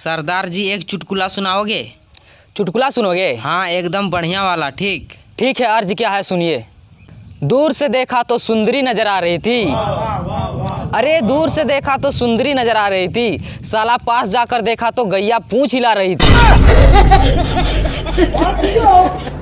सरदार जी एक चुटकुला सुनाओगे चुटकुला सुनोगे हाँ एकदम बढ़िया वाला ठीक ठीक है अर्ज क्या है सुनिए दूर से देखा तो सुंदरी नजर आ रही थी अरे दूर से देखा तो सुंदरी नजर आ रही थी साला पास जाकर देखा तो गैया पूछ हिला रही थी